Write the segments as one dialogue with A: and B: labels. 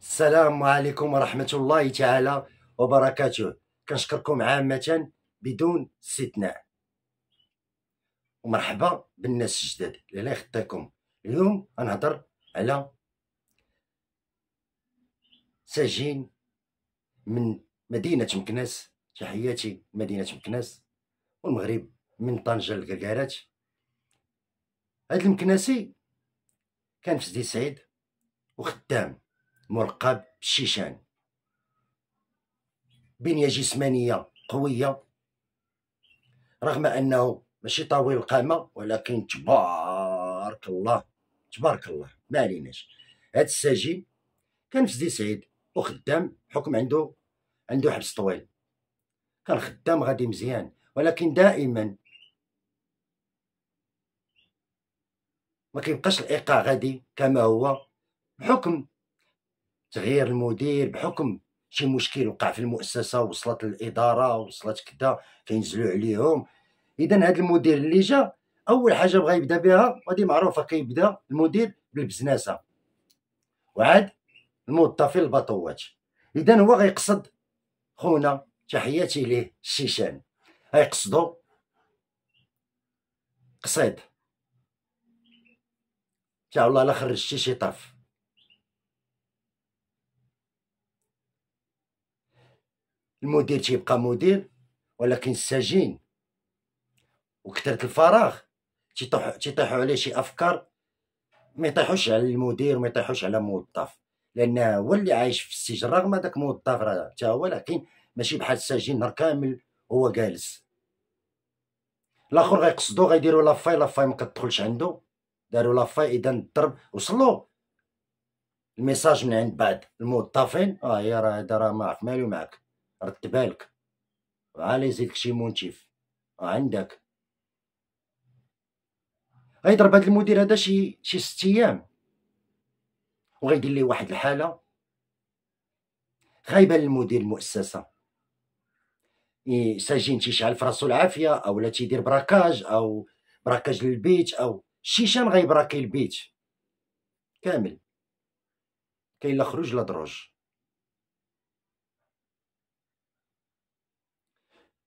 A: السلام عليكم ورحمة الله تعالى وبركاته كنشكركم عامة بدون استثناء ومرحبا بالناس الجداد اللي يخطيكم اليوم غنهضر على سجين من مدينة مكناس تحياتي مدينة مكناس والمغرب من طنجة لكركارات هاد المكناسي كان في سدي سعيد وخدام مرقب شيشان بنية جسمانية قوية رغم أنه ماشي طويل القامة ولكن تبارك الله تبارك الله ما عليناش هاد الساجي كان في زي سعيد وخدام حكم عنده عنده حبس طويل كان خدام غادي مزيان ولكن دائما ما كيبقاش الايقاع غادي كما هو بحكم تغيير المدير بحكم شي مشكل وقع في المؤسسه وصلت للاداره وصلت كذا كينزلوا عليهم اذا هذا المدير اللي جا اول حاجه بغى يبدا بها وهذه معروفه كيبدا المدير بالبزناسه وعاد الموظفين البطوات اذا هو غيقصد خونا تحياتي ليه الشيشان غيقصدو قصيد ان الله لا خرجتي شي طرف المدير تيبقى مدير ولكن السجين وكثرة الفراغ تيطيحوا تيطيحوا عليه شي افكار ما يطيحوش على المدير ما يطيحوش على موظف لان هو اللي عايش في السجن رغم داك موظف راه حتى هو لكن ماشي بحال السجين نهار كامل هو جالس الاخر غيقصدو غيديروا لافاي لافاي ما كتدخلش عنده داروا لافاي اذا الضرب وصلوا الميساج من عند بعد الموظفين اه هي راه هذا راه ما عرف مالو معاك رد بالك وعلى يزيدك شي مونتيف عندك غيضرب هاد المدير هذا شي شي ست ايام وغيدير ليه واحد الحاله خايبه للمدير المؤسسه ساجين تيشعل في راسو العافيه او لا تيدير براكاج او براكاج للبيت او شيشان غيبراكي البيت كامل كاين لا خروج لا دروج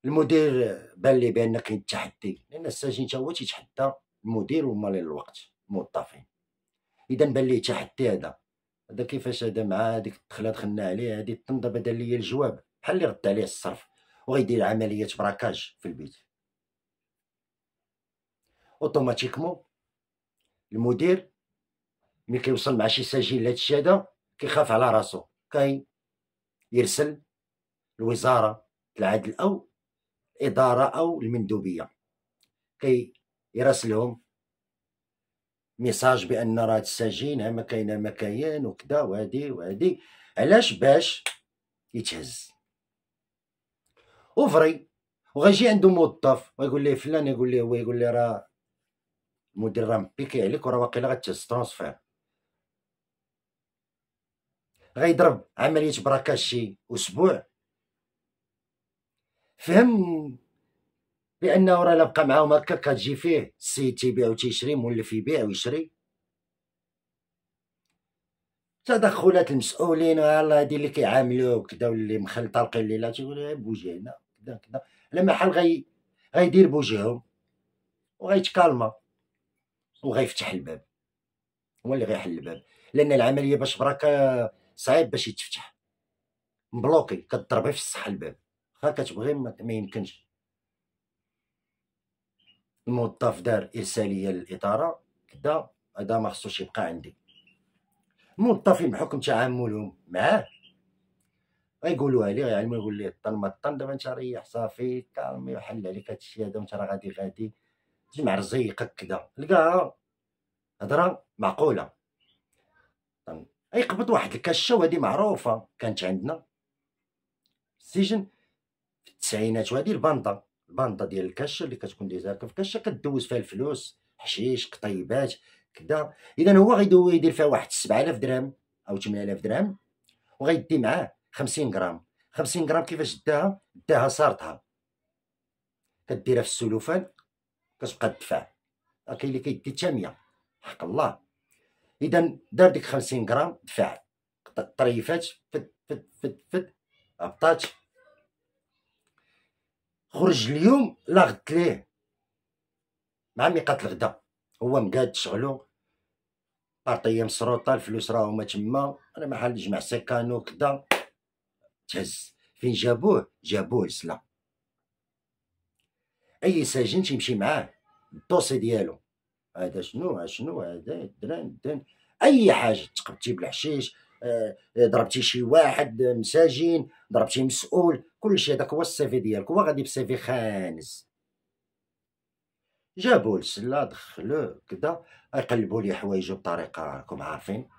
A: المدير بان لي بان كاين تحدي لان السجين حتى هو تيتحدى المدير ومال الوقت الموظفين اذا بان ليه تحدي هذا هذا كيفاش هذا مع هذيك الدخله دخلنا عليه هذه الطنده بدا ليا الجواب بحال اللي رد عليه الصرف وغيدير عمليه براكاج في البيت اوتوماتيكمون المدير ملي كيوصل مع شي سجين لهادشي هذا كيخاف على راسو كاين يرسل الوزاره العدل او الاداره او المندوبيه كي يرسلهم ميساج بان راه السجين ها ما كاينه ما كاين وكذا وهادي وهادي علاش باش يتهز وفري وغيجي عنده موظف ويقول ليه فلان يقول ليه هو يقول ليه راه المدير راه مبيكي عليك وراه واقيلا غتهز ترونسفير غيضرب عمليه براكاشي اسبوع فهم بانه راه لبقى معاهم هكا كتجي فيه السيد تيبيع وتيشري مولف يبيع ويشري تدخلات المسؤولين والله هادي اللي كيعاملوه كدا واللي مخلطه ليلا تيقول إيه، هنا كدا كدا على محل غي غيدير بوجههم وغيتكالما وغيفتح الباب هو اللي غيحل الباب لان العمليه باش براك صعيب باش يتفتح مبلوكي كضربي في الصح الباب ها كتبغي ما يمكنش الموظف دار ارساليه للاداره كدا هذا ما خصوش يبقى عندي الموظفين بحكم تعاملهم معاه غيقولوها ليه غيعلمو يقول ليه طن ما طن دابا انت ريح صافي كالمي وحل عليك هادشي هذا وانت راه غادي غادي تجمع رزيقك كدا لقاها هضره معقوله يقبض واحد الكشه وهادي معروفه كانت عندنا السجن التسعينات وهذه الباندا الباندا ديال الكاش اللي كتكون ديزارك في كاشه كدوز فيها الفلوس حشيش قطيبات كدا اذا هو غيدوي يدير فيها واحد 7000 درهم او 8000 درهم وغيدي معاه 50 غرام 50 غرام كيفاش داها داها صارتها كديرها في السلوفان كتبقى تدفع كاين اللي كيدي حتى 100 حق الله اذا دار ديك 50 غرام دفع طريفات فد فد فد فد هبطات خرج اليوم لا غد ليه مع ميقات الغدا هو مقاد شغلو بارطية مسروطة الفلوس ما تما انا ما حال جمع سيكانو كدا تهز فين جابوه جابوه سلا اي ساجن تيمشي معاه الدوسي ديالو هذا شنو هذا شنو هذا دران دران اي حاجه تقبتي بالحشيش آه، ضربتي شي واحد مساجين ضربتي مسؤول كلشي هذاك هو السيفي ديالك هو غادي بسيفي خانز جابوا السله دخلوه كدا قلبوا لي حوايجو بطريقه راكم عارفين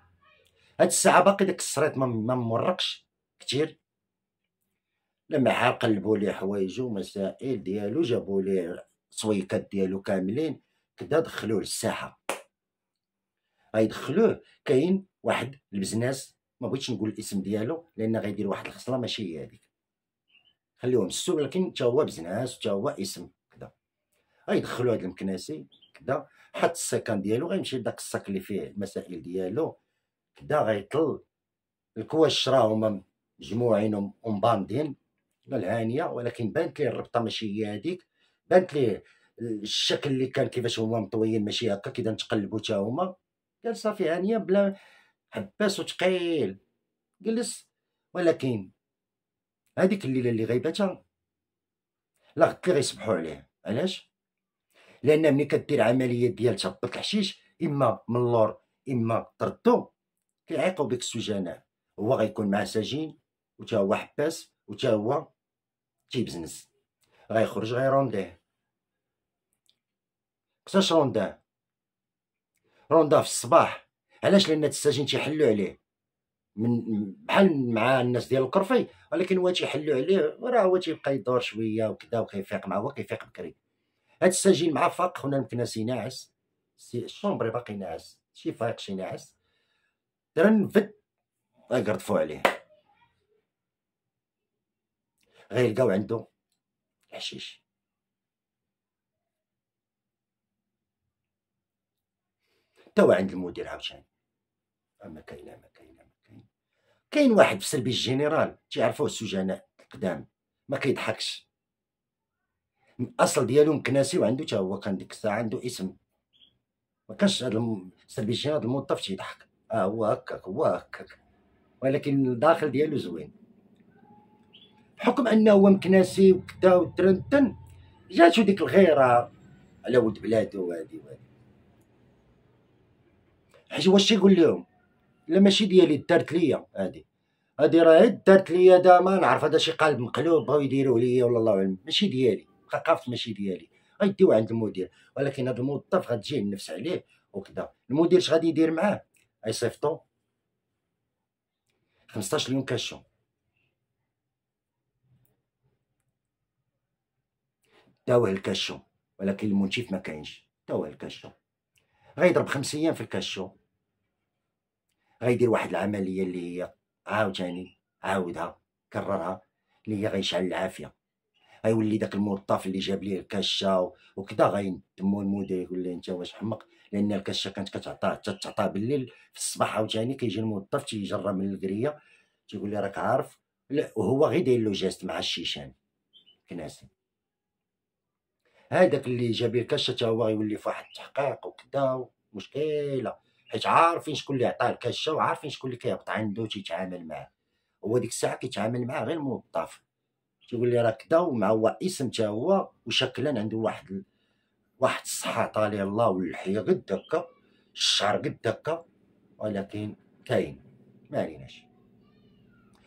A: هاد الساعه باقي داك السريط ما مورقش كتير لما قلبوا لي حوايجو مسائل ديالو جابوا لي صويكات ديالو كاملين كدا دخلوه للساحه غيدخلوه كاين واحد البزناس ما بغيتش نقول الاسم ديالو لان غيدير واحد الخصله ماشي هي هذيك خليهم السوق لكن حتى هو بزناس حتى هو اسم كدا غيدخلوا هاد المكناسي كدا حط السكان ديالو غيمشي لداك الساك اللي فيه المسائل ديالو كدا غيطل الكواش هما مجموعين ومباندين الهانيه ولكن بانت ليه الربطه ماشي هي هذيك بانت ليه الشكل اللي كان كيفاش هما مطويين ماشي هكا كدا نتقلبوا حتى هما صافي في هانيه بلا حباس وثقيل جلس ولكن هذيك الليله اللي غيباتها لا غد اللي غيصبحوا عليها علاش لان ملي كدير عمليه ديال تهبط الحشيش اما من اللور اما طردو كيعيقوا بك السجناء هو غيكون مع سجين وتا هو حباس وتا هو بزنس غيخرج غيرونديه كتاش رونداه روندا في الصباح علاش لان السجين تيحلو عليه من بحال مع الناس ديال القرفي ولكن هو تيحلو عليه راه هو تيبقى يدور شويه وكذا وكيفيق معاه هو كيفيق بكري هاد السجين مع فاق خونا مكناسي ناعس الشومبري باقي ناعس شي فايق شي ناعس درن فد قردفوا عليه غيلقاو عندو حشيش توا هو عند المدير عاوتاني اما كاين امل كاين واحد في سلبي الجنرال تيعرفوه السجناء القدام ما كيضحكش الاصل ديالو مكناسي وعندو حتى هو كان ديك الساعه عنده اسم ما كانش هذا سلبي الجنرال الموظف تيضحك اه هو هكاك هو هكاك ولكن الداخل ديالو زوين بحكم انه هو مكناسي وكدا وترنتن جاتو ديك الغيره على ود بلادو وهادي وهادي حيت واش تيقول لهم لا ماشي ديالي دارت ليا هادي هادي راه دارت ليا دابا نعرف هذا شي قلب مقلوب بغاو يديروه ليا ولا الله اعلم ماشي ديالي ثقافه ماشي ديالي غيديو عند المدير ولكن هذا الموظف غتجي النفس عليه وكذا المدير اش غادي يدير معاه غيصيفطو 15 مليون كاشو داوه الكاشو ولكن المنشف ما كاينش داوه الكاشو غيضرب خمس ايام في الكاشو غيدير واحد العمليه اللي هي عاوتاني عاودها كررها اللي هي غيشعل العافيه غيولي داك الموظف اللي جاب ليه الكاشه وكذا غيندمو المدير يقول ليه انت واش حمق لان الكاشه كانت كتعطى تتعطى بالليل في الصباح عاوتاني كيجي الموظف تيجرى من الكريه تيقول لي راك عارف لا وهو غير داير له جاست مع الشيشان كناسي هذاك اللي جاب الكاشه تا هو غيولي فواحد التحقيق وكذا مشكله حيت عارفين شكون اللي عطاه الكاشه وعارفين شكون اللي كيهبط عنده تيتعامل معاه هو ديك الساعه كيتعامل معاه غير موظف تيقول لي راه كدا ومع هو اسم تا هو وشكلا عنده واحد واحد الصحه طالي الله واللحيه قد هكا الشعر قد هكا ولكن كاين ما عليناش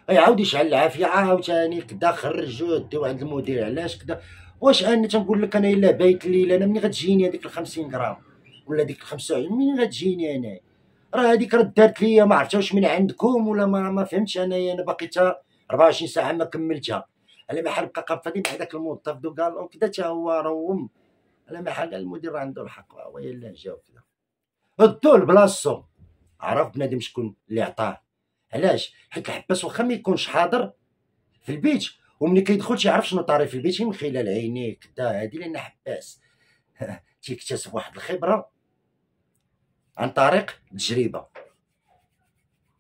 A: عاود يشعل العافيه آه عاوتاني كدا خرجو ديو عند المدير علاش كدا واش انا تنقول لك انا الا بايت الليل انا ملي غتجيني هذيك ال 50 غرام ولا ديك 25 منين غتجيني انايا راه هذيك راه دارت ليا ما واش من عندكم ولا ما, ما فهمتش انايا انا باقي تا 24 ساعه ما كملتها على ما حال بقى قفدي مع داك الموظف دو قال وكذا حتى هو روم على ما حال المدير عنده الحق هو يلا جاوب كذا ردو لبلاصتو عرف بنادم شكون اللي عطاه علاش حيت الحباس واخا ما يكونش حاضر في البيت وملي كيدخل تيعرف شنو طاري في البيت من خلال عينيه كدا هادي لان حباس تيكتسب واحد الخبره عن طريق تجربه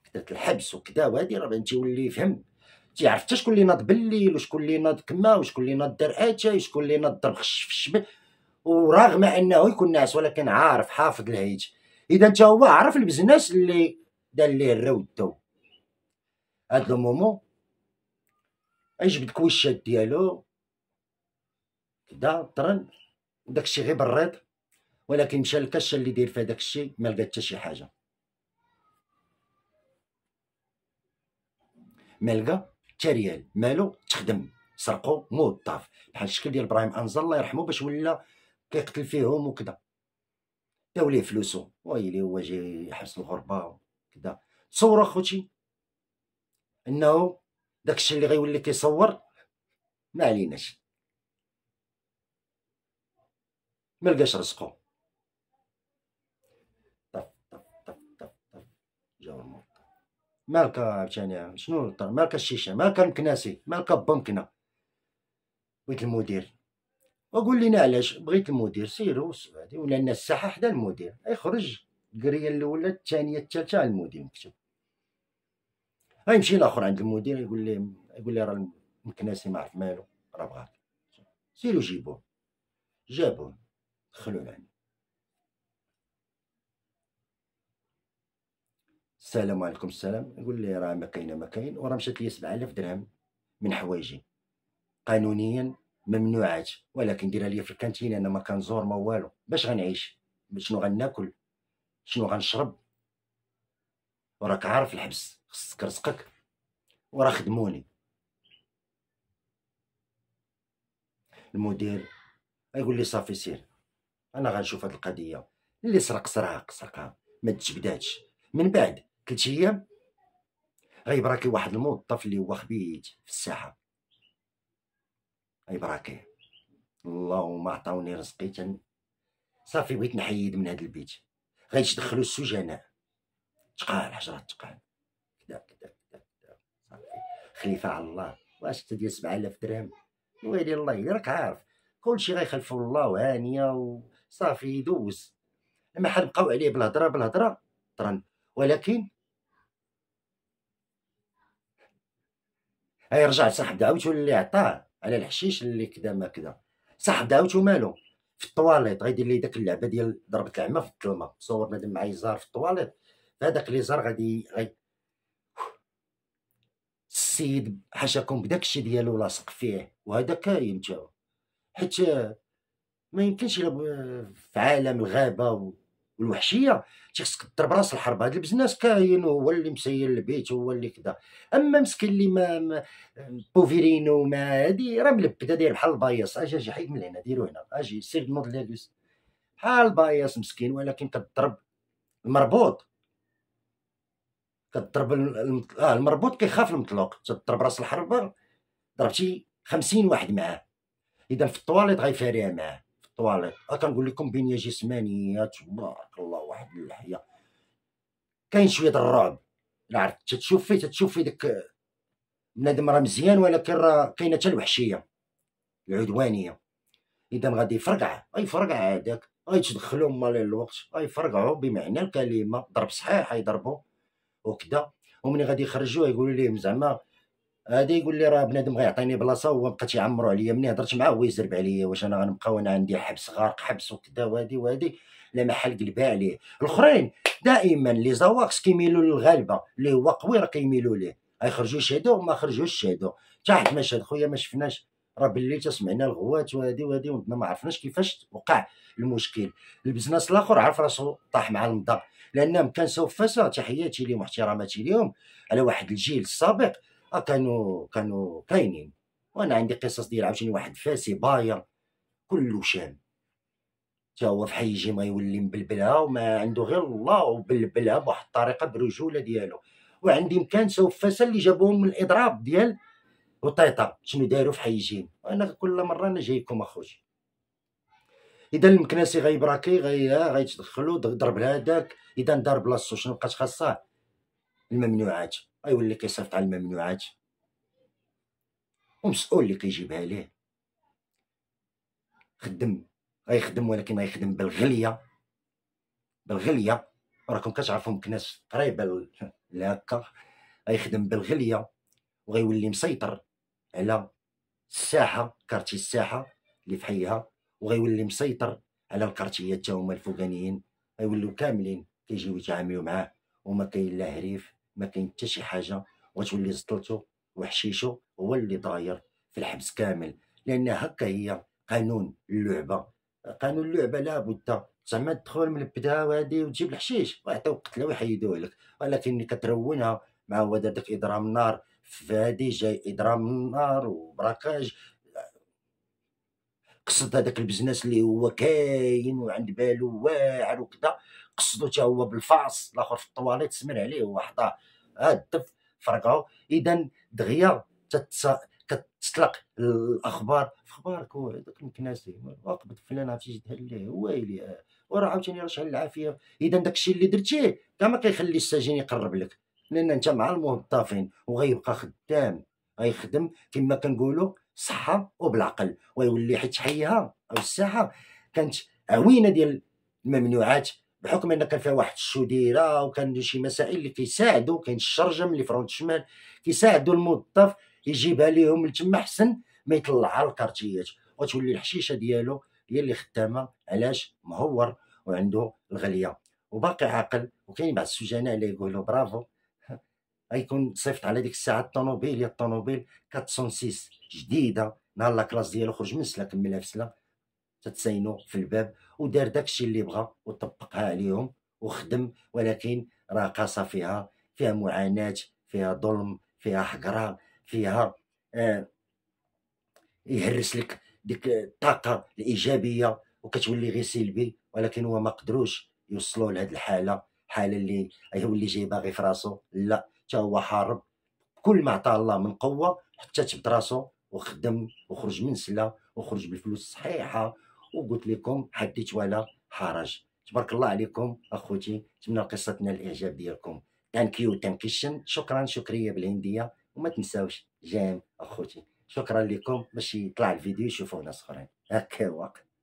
A: كثره الحبس وكذا وهادي راه تيولي يفهم تيعرف حتى شكون اللي ناض بالليل وشكون اللي ناض كما وشكون اللي ناض دار اتاي وشكون اللي ناض ضرب خش في الشبل ورغم انه يكون ناعس ولكن عارف حافظ الهيج اذا حتى هو عرف البزنس اللي دار ليه الرو تو هاد لو ايش بدك وشات ديالو كدا طرن وداكشي غير بالريط ولكن مشى للكشه اللي داير فيها هذاك الشيء ما لقى حتى شي حاجه ما لقى حتى ريال مالو تخدم سرقو موت طاف بحال الشكل ديال ابراهيم انزل الله يرحمه باش ولا كيقتل فيهم وكذا داو ليه فلوسو ويلي هو جاي يحس الغربه وكذا تصور اخوتي انه داكشي اللي غيولي كيصور ما عليناش ما لقاش رزقه مالك عاوتاني شنو الطر مالك الشيشه مالك المكناسي مالك بامكنا بغيت المدير وقول لينا علاش بغيت المدير سيرو هادي ولا الناس الساحه حدا المدير يخرج القريه الاولى الثانيه الثالثه المدير مكتوب غيمشي لاخر عند المدير يقول لي يقول لي راه المكناسي ما عرف مالو راه بغاك سيرو جيبوه جابوه دخلوه لعندي السلام عليكم السلام يقول لي راه ما كاين ما كاين وراه مشات لي 7000 درهم من حوايجي قانونيا ممنوعات ولكن ديرها لي في الكانتين انا ما كنزور ما والو باش غنعيش شنو غناكل شنو غنشرب وراك عارف الحبس خصك رزقك وراه خدموني المدير يقول لي صافي سير انا غنشوف هاد القضيه اللي سرق سرق سرقها ما تجبداتش من بعد ثلاث ايام غيبراكي واحد الموظف اللي هو خبيت في الساحه غيبراكي اللهم عطاوني رزقي تن صافي بغيت نحيد من هذا البيت غيش دخلوا السجناء تقال حجره تقال كدا كدا كدا كدا صافي خليفه على الله واش تدي ديال الاف درهم ويلي الله راك عارف كلشي غيخلفو الله وهانيه وصافي يدوز اما حد بقاو عليه بالهضره بالهضره طرن ولكن هاي رجع صاحب دعوته اللي عطاه على الحشيش اللي كدا ما كدا صاحب دعوته مالو في الطواليط غادي لي داك اللعبه ديال ضربه العمى في الظلمه تصور مادام معايا زار في الطواليط فهذاك لي زار غادي غي السيد حاشاكم بداك الشيء ديالو لاصق فيه وهذا كاين تا حيت ما يمكنش في عالم الغابه والوحشيه تيخصك تضرب راس الحرب هذا البزناس كاين هو اللي مسير البيت هو اللي كذا اما مسكين اللي ما بوفيرينو ما هادي راه ملبده داير بحال البايص اجي اجي حيد من هنا ديرو هنا اجي سير نوض لابس بحال البايص مسكين ولكن كضرب المربوط كضرب المت... آه المربوط كيخاف المطلوق تضرب راس الحرب ضربتي خمسين واحد معاه اذا في الطواليت غيفاريها معاه الطواليط كنقول لكم بنيه جسمانيه تبارك الله واحد اللحيه كاين شويه الرعب لا عرفت تتشوفي تتشوفي داك بنادم راه مزيان ولكن راه كاينه حتى الوحشيه العدوانيه اذا غادي يفرقع فرقع هذاك تدخلوا مال الوقت فرقعوا بمعنى الكلمه ضرب صحيح يضربوا وكذا وملي غادي يخرجوا يقولوا ليه زعما هذا يقول لي راه بنادم غيعطيني بلاصه وهو بقى تيعمروا عليا ملي هضرت معاه هو يزرب عليا واش انا غنبقى وانا عندي حبس غارق حبس وكذا وهادي وهادي لا محل قلبا عليه الاخرين دائما لي زواكس كيميلوا للغالبه اللي هو قوي راه كيميلوا ليه غيخرجوا شهدوا وما خرجوش شهدوا حتى واحد ما خويا ما شفناش راه بالليل تسمعنا الغوات وهادي وهادي وما ما عرفناش كيفاش وقع المشكل البزنس الاخر عرف راسو طاح مع المضى لان كان سوف فاسا تحياتي لهم واحتراماتي لهم على واحد الجيل السابق آه، كانوا كانوا كاينين وانا عندي قصص ديال عاوتاني واحد فاسي بايا كله شام تا هو في يجي ما يولي مبلبلها وما عنده غير الله وبلبلها بواحد الطريقه برجوله ديالو وعندي مكان سو فاسا اللي جابوهم من الاضراب ديال وطيطه شنو داروا في حيجين وانا كل مره انا جايكم اخوتي اذا المكناسي غيبراكي غي غيتدخلوا ضرب هذاك اذا دار بلاصتو شنو بقات خاصه الممنوعات غيولي كيصيفط على الممنوعات ومسؤول اللي كيجيبها ليه خدم غيخدم ولكن غيخدم بالغليه بالغليه راكم كتعرفوا كناس قريبه لهكا غيخدم بالغليه وغيولي مسيطر على الساحه كارتي الساحه اللي في حيها وغيولي مسيطر على الكارتيات تا هما الفوقانيين غيوليو كاملين كيجيو يتعاملو معاه وما كاين لا هريف ما كاين حتى شي حاجه وتولي زطلته وحشيشه هو اللي ضاير في الحبس كامل لان هكا هي قانون اللعبه قانون اللعبه لابد زعما تدخل من البدا وهادي وتجيب الحشيش وعطيو قتله ويحيدوه لك ولكن كترونها مع هو داك اضرام النار فهادي جاي اضرام النار وبراكاج قصد هذاك البزنس اللي هو كاين وعند بالو واعر وكذا قصدو حتى هو بالفاس الاخر في الطواليت سمر عليه وحطه الدف فرقعو اذا دغيا كتطلق الاخبار في اخبارك هو هذاك المكناسي واقبض فلان عرفتي جدها ليه ويلي وراه عاوتاني راه شحال العافيه اذا داكشي اللي درتيه تا ما كيخلي السجين يقرب لك لان انت مع الموظفين وغيبقى خدام غيخدم كما كنقولوا صحه وبالعقل ويولي حيت حيها او الساحه كانت عوينه ديال الممنوعات بحكم ان كان فيها واحد الشديره وكان شي مسائل اللي كيساعدوا كاين الشرجم اللي فرونت الشمال كيساعدوا الموظف يجيبها ليهم لتما حسن ما يطلعها الكارتيات وتولي الحشيشه ديالو هي اللي خدامه علاش مهور وعنده الغليه وباقي عاقل وكاين بعض السجناء اللي يقولوا برافو غيكون صيفط على ديك الساعه الطوموبيل يا الطوموبيل 406 جديده نهار لا كلاس ديالو خرج من سلا كملها في سلا تتسينو في الباب ودار داكشي اللي بغا وطبقها عليهم وخدم ولكن راه قاصه فيها فيها معاناه فيها ظلم فيها حقره فيها آه يهرس لك ديك الطاقه الايجابيه وكتولي غير سلبي ولكن هو ما قدروش يوصلوا لهاد الحاله حاله اللي يولي جاي باغي في راسو لا حتى هو حارب كل ما عطاه الله من قوه حتى تبت راسو وخدم وخرج من سله وخرج بالفلوس الصحيحه وقلت لكم حديت ولا حرج تبارك الله عليكم اخوتي نتمنى القصه تنال الاعجاب ديالكم ثانك يو تنكشن شكرا شكريه بالهنديه وما تنساوش جيم اخوتي شكرا لكم باش يطلع الفيديو يشوفوه ناس اخرين هكا واقع